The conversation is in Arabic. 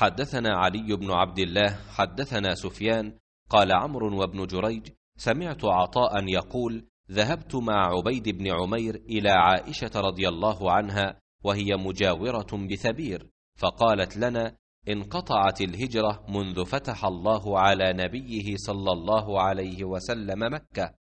حدثنا علي بن عبد الله حدثنا سفيان قال عمرو وابن جريج سمعت عطاء يقول ذهبت مع عبيد بن عمير الى عائشه رضي الله عنها وهي مجاوره بثبير فقالت لنا انقطعت الهجره منذ فتح الله على نبيه صلى الله عليه وسلم مكه